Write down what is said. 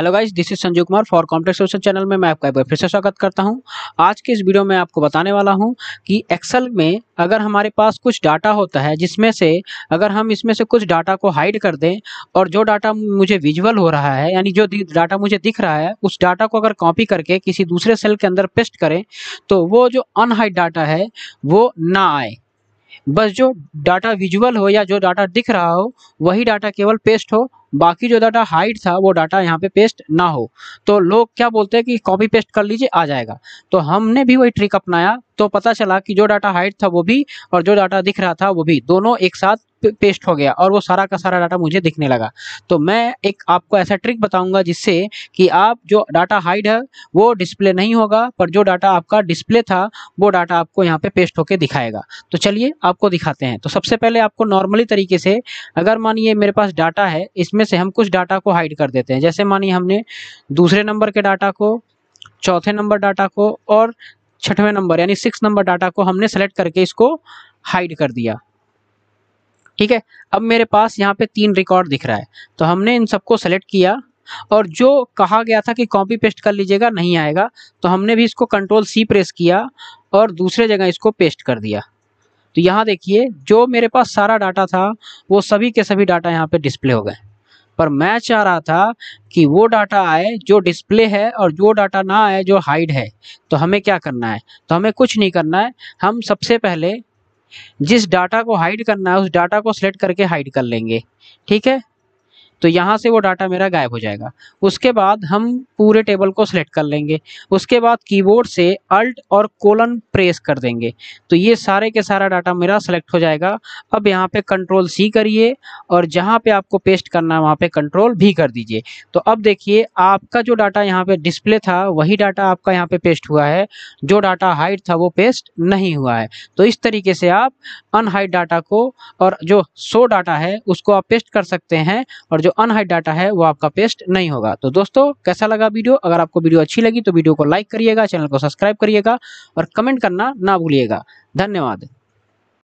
hello guys this is Sanjay Kumar for complex social channel में मैं आपका एक बार फिर से स्वागत करता हूं आज के इस वीडियो में आपको बताने वाला हूं कि एक्सेल में अगर हमारे पास कुछ डाटा होता है जिसमें से अगर हम इसमें से कुछ डाटा को हाइड कर दें और जो डाटा मुझे विजुअल हो रहा है यानी जो डाटा मुझे दिख रहा है उस डाटा को अगर कॉपी करके किसी दूसरे सेल के अंदर पेस्ट करें तो वो जो अनहाइड डाटा है वो ना आए बस जो डाटा विजुअल हो या जो डाटा दिख रहा हो वही डाटा केवल पेस्ट हो बाकी जो डाटा हाइड था वो डाटा यहाँ पे पेस्ट ना हो तो लोग क्या बोलते हैं कि कॉपी पेस्ट कर लीजिए आ जाएगा तो हमने भी वही ट्रिक अपनाया तो पता चला कि जो डाटा हाइड था वो भी और जो डाटा दिख रहा था वो भी दोनों एक साथ पेस्ट हो गया और वो सारा का सारा डाटा मुझे दिखने लगा तो मैं एक आपको ऐसा ट्रिक बताऊंगा जिससे कि आप जो डाटा हाइड है वो डिस्प्ले नहीं होगा पर जो डाटा आपका डिस्प्ले था वो डाटा आपको यहाँ पे पेस्ट होके दिखाएगा तो चलिए आपको दिखाते हैं तो सबसे पहले आपको नॉर्मली तरीके से अगर मानिए मेरे पास डाटा है इसमें में से हम कुछ डाटा को हाइड कर देते हैं जैसे मानिए हमने दूसरे नंबर के डाटा को चौथे नंबर डाटा को और छठवें नंबर यानी सिक्स नंबर डाटा को हमने सेलेक्ट करके इसको हाइड कर दिया ठीक है अब मेरे पास यहाँ पे तीन रिकॉर्ड दिख रहा है तो हमने इन सबको सेलेक्ट किया और जो कहा गया था कि कॉपी पेस्ट कर लीजिएगा नहीं आएगा तो हमने भी इसको कंट्रोल सी प्रेस किया और दूसरे जगह इसको पेस्ट कर दिया तो यहाँ देखिए जो मेरे पास सारा डाटा था वो सभी के सभी डाटा यहाँ पे डिस्प्ले हो गए पर मैं चाह रहा था कि वो डाटा आए जो डिस्प्ले है और जो डाटा ना आए जो हाइड है तो हमें क्या करना है तो हमें कुछ नहीं करना है हम सबसे पहले जिस डाटा को हाइड करना है उस डाटा को सिलेक्ट करके हाइड कर लेंगे ठीक है तो यहाँ से वो डाटा मेरा गायब हो जाएगा उसके बाद हम पूरे टेबल को सिलेक्ट कर लेंगे उसके बाद कीबोर्ड से अल्ट और कोलन प्रेस कर देंगे तो ये सारे के सारा डाटा मेरा सेलेक्ट हो जाएगा अब यहाँ पे कंट्रोल सी करिए और जहाँ पे आपको पेस्ट करना है वहाँ पे कंट्रोल भी कर दीजिए तो अब देखिए आपका जो डाटा यहाँ पे डिस्प्ले था वही डाटा आपका यहाँ पे पेस्ट हुआ है जो डाटा हाइट था वो पेस्ट नहीं हुआ है तो इस तरीके से आप अनहाइट डाटा को और जो सो डाटा है उसको आप पेस्ट कर सकते हैं और जो जो अनहाइड डाटा है वो आपका पेस्ट नहीं होगा तो दोस्तों कैसा लगा वीडियो अगर आपको वीडियो अच्छी लगी तो वीडियो को लाइक करिएगा चैनल को सब्सक्राइब करिएगा और कमेंट करना ना भूलिएगा धन्यवाद